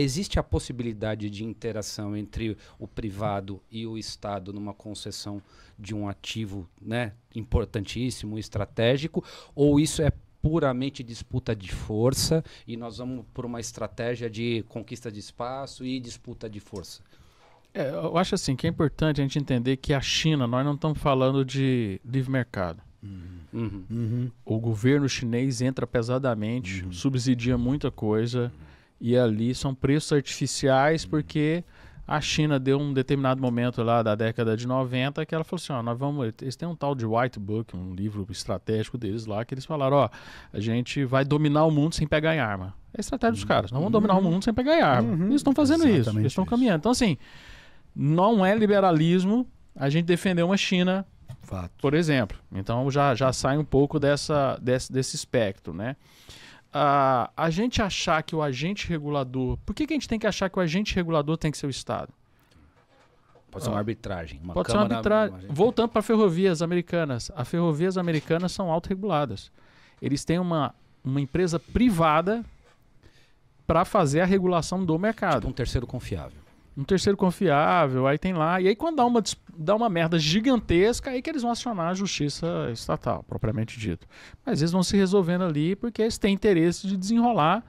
existe a possibilidade de interação entre o privado e o Estado numa concessão de um ativo né, importantíssimo, estratégico, ou isso é puramente disputa de força e nós vamos por uma estratégia de conquista de espaço e disputa de força? É, eu acho assim que é importante a gente entender que a China, nós não estamos falando de livre mercado. Uhum. Uhum. Uhum. O governo chinês entra pesadamente, uhum. subsidia muita coisa e ali são preços artificiais porque a China deu um determinado momento lá da década de 90 que ela falou assim, ó, nós vamos, eles têm um tal de white book, um livro estratégico deles lá que eles falaram, ó, a gente vai dominar o mundo sem pegar em arma. É a estratégia dos uhum. caras, nós vamos dominar o uhum. mundo sem pegar em arma. Uhum. Eles estão fazendo Exatamente isso, eles estão caminhando. Então assim, não é liberalismo a gente defender uma China, Fato. por exemplo. Então já já sai um pouco dessa desse, desse espectro, né? a, a gente achar que o agente regulador. Por que, que a gente tem que achar que o agente regulador tem que ser o Estado? Pode ser uma arbitragem. Uma pode ser uma arbitragem. Voltando para ferrovias americanas. As ferrovias americanas são autorreguladas. Eles têm uma, uma empresa privada para fazer a regulação do mercado. Tipo um terceiro confiável um terceiro confiável, aí tem lá. E aí quando dá uma, dá uma merda gigantesca, aí que eles vão acionar a justiça estatal, propriamente dito. Mas eles vão se resolvendo ali porque eles têm interesse de desenrolar.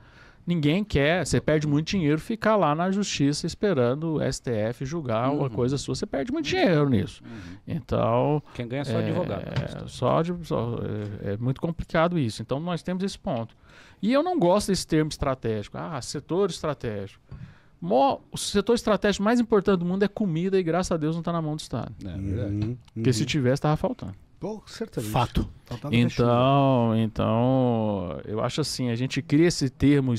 Ninguém quer, você perde muito dinheiro ficar lá na justiça esperando o STF julgar uhum. uma coisa sua, você perde muito dinheiro nisso. Uhum. Então. Quem ganha é só é, advogado. É, só, só é, é muito complicado isso. Então nós temos esse ponto. E eu não gosto desse termo estratégico. Ah, setor estratégico o setor estratégico mais importante do mundo é comida e graças a Deus não está na mão do Estado. É verdade. uhum. Porque se uhum. tivesse, estava faltando. Pô, certamente. Fato. então, então, eu acho assim, a gente cria esse termo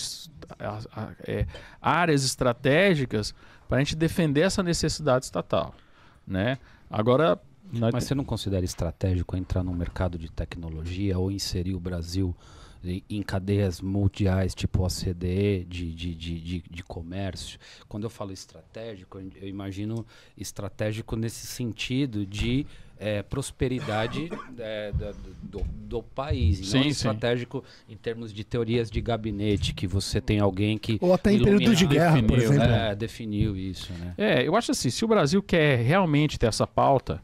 é, áreas estratégicas para a gente defender essa necessidade estatal, né? Agora, nós... mas você não considera estratégico entrar no mercado de tecnologia ou inserir o Brasil em cadeias mundiais, tipo OCDE, de, de, de, de, comércio. Quando eu falo estratégico, eu imagino estratégico nesse sentido de eh, prosperidade eh, do, do, país, não estratégico em termos de teorias de gabinete, que você tem alguém que. Ou até em período de guerra, por exemplo. Né, definiu isso. Né? É, eu acho assim: se o Brasil quer realmente ter essa pauta,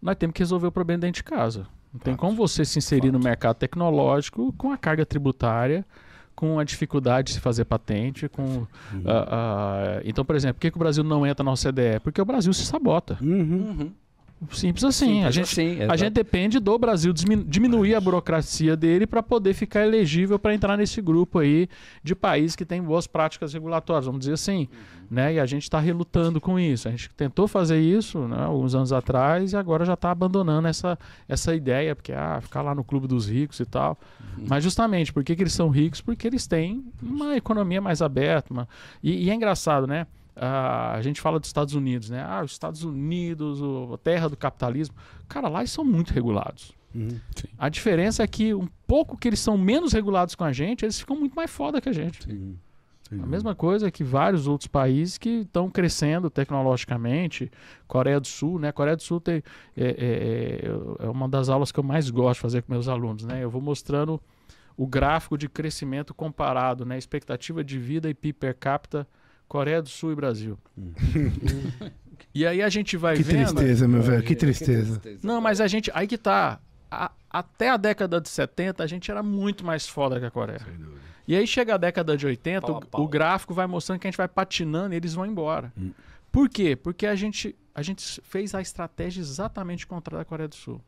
nós temos que resolver o problema dentro de casa. Não tem como você se inserir no mercado tecnológico com a carga tributária, com a dificuldade de se fazer patente, com uhum. uh, uh, então, por exemplo, por que, que o Brasil não entra na OCDE? Porque o Brasil se sabota. Uhum. Uhum. Simples assim. Simples a gente, assim, a gente depende do Brasil diminuir a burocracia dele para poder ficar elegível para entrar nesse grupo aí de países que tem boas práticas regulatórias, vamos dizer assim. Uhum. Né? E a gente está relutando com isso. A gente tentou fazer isso né, alguns anos atrás e agora já está abandonando essa, essa ideia, porque ah, ficar lá no clube dos ricos e tal. Uhum. Mas justamente, por que, que eles são ricos? Porque eles têm uma economia mais aberta. Uma... E, e é engraçado, né? Ah, a gente fala dos Estados Unidos, né? Ah, os Estados Unidos, o, a terra do capitalismo. Cara, lá eles são muito regulados. Uhum, a diferença é que um pouco que eles são menos regulados com a gente, eles ficam muito mais foda que a gente. Sim, sim. A mesma coisa que vários outros países que estão crescendo tecnologicamente. Coreia do Sul, né? Coreia do Sul tem, é, é, é, é uma das aulas que eu mais gosto de fazer com meus alunos, né? Eu vou mostrando o gráfico de crescimento comparado, né? Expectativa de vida e PIB per capita Coreia do Sul e Brasil. Hum. e aí a gente vai que vendo. Que tristeza, meu velho, que tristeza. Não, mas a gente. Aí que tá. A, até a década de 70, a gente era muito mais foda que a Coreia. E aí chega a década de 80, pau, o, o, gráfico vai mostrando que a gente vai patinando e eles vão embora. Hum. Por quê? Porque a gente, a gente fez a estratégia exatamente contra a Coreia do Sul.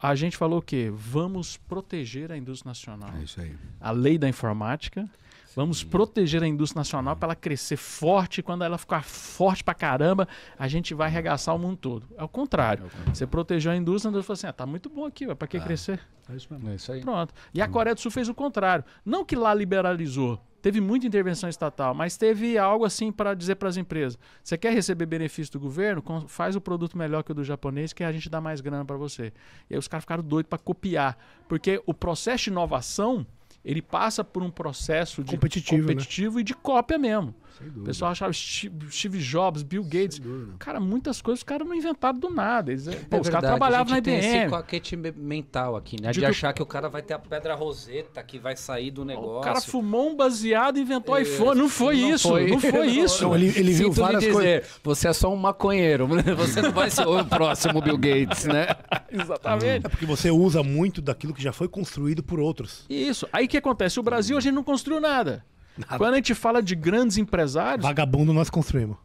A gente falou o quê? Vamos proteger a indústria nacional. É isso aí. A lei da informática Vamos proteger a indústria nacional para ela crescer forte. Quando ela ficar forte para caramba, a gente vai arregaçar o mundo todo. É o contrário. É você protegeu a indústria, a falou assim: ah, tá muito bom aqui, para que ah, crescer? É isso mesmo. É isso aí. Pronto. E a Coreia do Sul fez o contrário. Não que lá liberalizou, teve muita intervenção estatal, mas teve algo assim para dizer para as empresas: você quer receber benefício do governo? Faz o produto melhor que o do japonês, que a gente dá mais grana para você. E aí os caras ficaram doidos para copiar, porque o processo de inovação ele passa por um processo de competitivo, né? competitivo né? e de cópia mesmo. O pessoal achava Steve Jobs, Bill Gates. Cara, muitas coisas os caras não inventaram do nada. Eles, é pô, os caras trabalhavam na IBM. Tem esse coquete mental aqui, né? De, de que... achar que o cara vai ter a pedra roseta que vai sair do negócio. O cara fumou um baseado e inventou é, iPhone. Não foi não isso. Foi. Não foi isso. Não, ele, ele viu várias coisas. Você é só um maconheiro. Você não vai ser o próximo Bill Gates, né? Exatamente. É porque você usa muito daquilo que já foi construído por outros. Isso. Aí o que acontece? O Brasil a gente não construiu nada. Nada. Quando a gente fala de grandes empresários. Vagabundo nós construímos.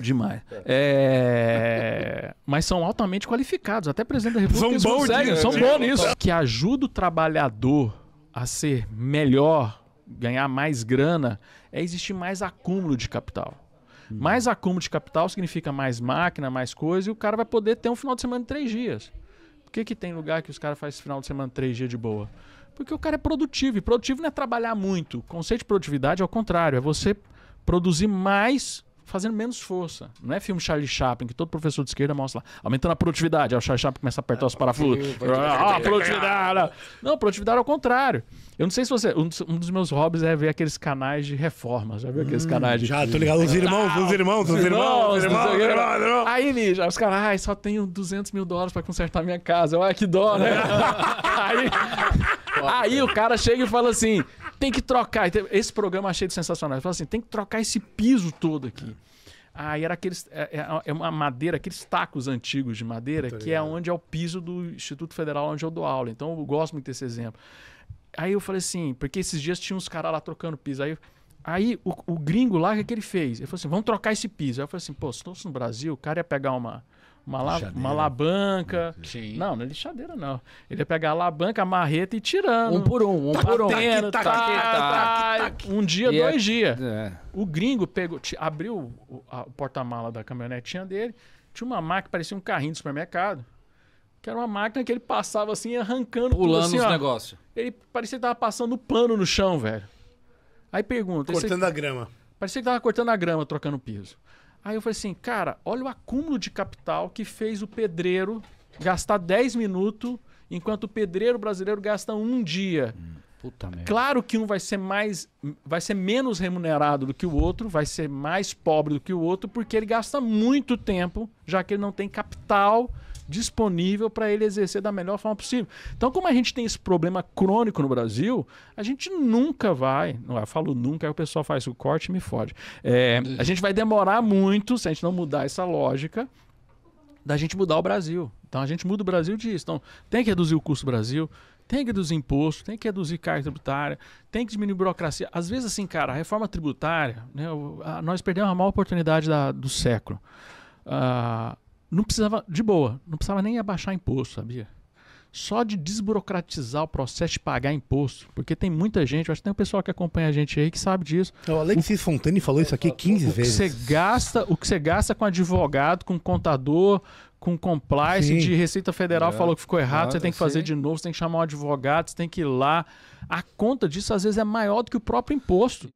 Demais. É... Mas são altamente qualificados. Até presidente da República são bons conseguem, são bons nisso. Que ajuda o trabalhador a ser melhor, ganhar mais grana, é existir mais acúmulo de capital. Hum. Mais acúmulo de capital significa mais máquina, mais coisa, e o cara vai poder ter um final de semana de três dias. Por que, que tem lugar que os caras fazem final de semana três dias de boa? Porque o cara é produtivo. E produtivo não é trabalhar muito. O conceito de produtividade é o contrário. É você produzir mais fazendo menos força. Não é filme Charlie Chaplin, que todo professor de esquerda mostra lá. Aumentando a produtividade. Aí o Charlie Chaplin começa a apertar os ah, parafusos. Ah, produtividade! Não, produtividade é o contrário. Eu não sei se você. Um dos, meus hobbies é ver aqueles canais de reforma. Já viu aqueles hum, canais de. Já, tô ligado. Os irmãos, os irmãos, os irmãos, os irmãos. Os irmãos, irmãos. Aí, Lígia, os caras, ai, só tenho 200 mil dólares pra consertar minha casa. Olha que dó, né? aí. Aí o cara chega e fala assim: tem que trocar. Então, esse programa achei é sensacional. Ele fala assim: tem que trocar esse piso todo aqui. Aí era aqueles. É, é, é uma madeira, aqueles tacos antigos de madeira, que é onde é o piso do Instituto Federal onde eu dou aula. Então eu gosto muito desse exemplo. Aí eu falei assim, porque esses dias tinha uns caras lá trocando piso. Aí, aí o, o gringo lá, o que, é que ele fez? Ele falou assim: vamos trocar esse piso. Aí eu falei assim: pô, se fosse no Brasil, o cara ia pegar uma uma, la, uma alavanca. Sim. Não, não é lixadeira, não. Ele ia pegar a alavanca, a marreta e ir tirando. Um por um, um por um. um dia, e é dois é... dias. É. O gringo pegou, abriu o, o porta-mala da caminhonetinha dele, tinha uma máquina, parecia um carrinho de supermercado. Que era uma máquina que ele passava assim, arrancando Pulando tudo assim, os negócios. Ele parecia que tava passando pano no chão, velho. Aí pergunta. Cortando esse... a grama. Parecia que tava cortando a grama, trocando piso. Aí eu falei assim, cara, olha o acúmulo de capital que fez o pedreiro gastar 10 minutos, enquanto o pedreiro brasileiro gasta um dia. Hum, puta merda. Claro que um vai ser mais, vai ser menos remunerado do que o outro, vai ser mais pobre do que o outro, porque ele gasta muito tempo, já que ele não tem capital disponível para ele exercer da melhor forma possível. Então, como a gente tem esse problema crônico no Brasil, a gente nunca vai. Eu falo nunca, aí o pessoal faz o corte e me fode. É, a gente vai demorar muito se a gente não mudar essa lógica da gente mudar o Brasil. Então a gente muda o Brasil disso. Então tem que reduzir o custo do Brasil, tem que reduzir imposto, tem que reduzir carga tributária, tem que diminuir burocracia. Às vezes, assim, cara, a reforma tributária, né, nós perdemos a maior oportunidade da, do século. Uh, não precisava, de boa, não precisava nem abaixar imposto, sabia? Só de desburocratizar o processo de pagar imposto, porque tem muita gente, acho que tem um pessoal que acompanha a gente aí que sabe disso. O Alexis o, falou isso aqui 15 o vezes. Que você gasta, o que você gasta com advogado, com contador, com compliance Sim. de Receita Federal é. falou que ficou errado, ah, você tem que fazer de novo, você tem que chamar um advogado, você tem que ir lá. A conta disso às vezes é maior do que o próprio imposto.